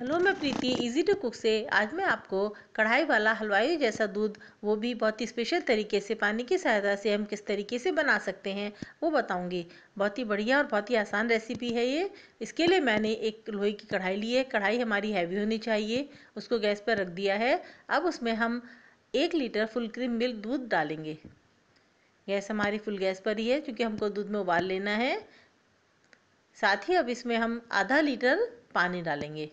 hello मैं प्रीति easy to cook से आज मैं आपको कढ़ाई वाला हलवाई जैसा दूध वो भी बहुत ही स्पेशल तरीके से पानी की सहायता से हम किस तरीके से बना सकते हैं वो बताऊंगी बहुत ही बढ़िया और बहुत ही आसान रेसिपी है ये इसके लिए मैंने एक लोहे की कढ़ाई ली है कढ़ाई हमारी हैवी होनी चाहिए उसको गैस पर रख दिया है अब उसमें हम एक लीटर फुल क्रीम मिल्क दूध डालेंगे गैस हमारी फुल गैस पर ही है क्योंकि हमको दूध में उबाल लेना है साथ ही अब इसमें हम आधा लीटर पानी डालेंगे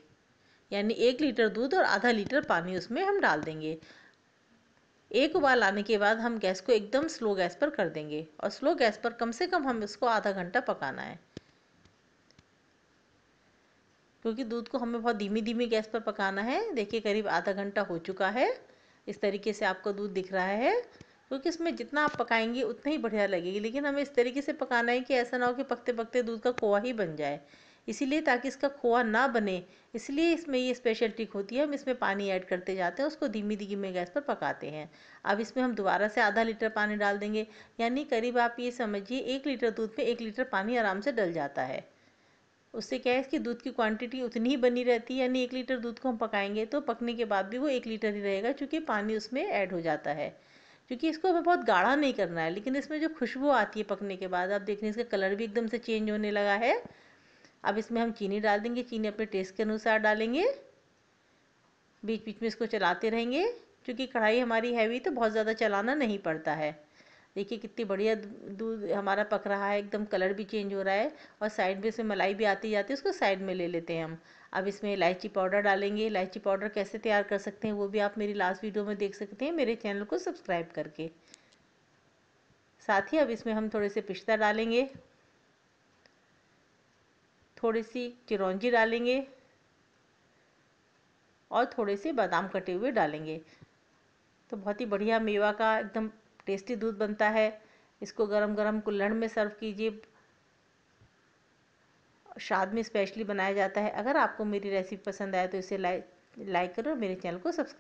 यानी एक लीटर दूध और आधा लीटर पानी उसमें हम डाल देंगे एक उबाल आने के बाद हम गैस को एकदम स्लो गैस पर कर देंगे और स्लो गैस पर कम से कम हम इसको आधा घंटा पकाना है क्योंकि दूध को हमें बहुत धीमी धीमी गैस पर पकाना है देखिए करीब आधा घंटा हो चुका है इस तरीके से आपको दूध दिख रहा है क्योंकि इसमें जितना आप पकाएंगे उतना ही बढ़िया लगेगी लेकिन हमें इस तरीके से पकाना है कि ऐसा ना हो कि पकते पकते दूध का खोआ ही बन जाए इसीलिए ताकि इसका खोआ ना बने इसलिए इसमें ये स्पेशल ट्रिक होती है हम इसमें पानी ऐड करते जाते हैं उसको धीमी धीमी गैस पर पकाते हैं अब इसमें हम दोबारा से आधा लीटर पानी डाल देंगे यानी करीब आप ये समझिए एक लीटर दूध में एक लीटर पानी आराम से डल जाता है उससे क्या है इसकी दूध की क्वांटिटी उतनी ही बनी रहती है यानी एक लीटर दूध को हम पकाएंगे तो पकने के बाद भी वो एक लीटर ही रहेगा चूँकि पानी उसमें ऐड हो जाता है क्योंकि इसको हमें बहुत गाढ़ा नहीं करना है लेकिन इसमें जो खुशबू आती है पकने के बाद आप देख रहे हैं इसका कलर भी एकदम से चेंज होने लगा है अब इसमें हम चीनी डाल देंगे चीनी अपने टेस्ट के अनुसार डालेंगे बीच बीच में इसको चलाते रहेंगे क्योंकि कढ़ाई हमारी हैवी तो बहुत ज़्यादा चलाना नहीं पड़ता है देखिए कितनी बढ़िया दूध हमारा पक रहा है एकदम कलर भी चेंज हो रहा है और साइड में से मलाई भी आती जाती है उसको साइड में ले लेते हैं हम अब इसमें इलायची पाउडर डालेंगे इलायची पाउडर कैसे तैयार कर सकते हैं वो भी आप मेरी लास्ट वीडियो में देख सकते हैं मेरे चैनल को सब्सक्राइब करके साथ ही अब इसमें हम थोड़े से पिस्ता डालेंगे थोड़ी सी चिरौंजी डालेंगे और थोड़े से बादाम कटे हुए डालेंगे तो बहुत ही बढ़िया मेवा का एकदम टेस्टी दूध बनता है इसको गरम गरम कुल्हड़ में सर्व कीजिए शाद में स्पेशली बनाया जाता है अगर आपको मेरी रेसिपी पसंद आए तो इसे लाइक लाइक करो मेरे चैनल को सब्सक्राइब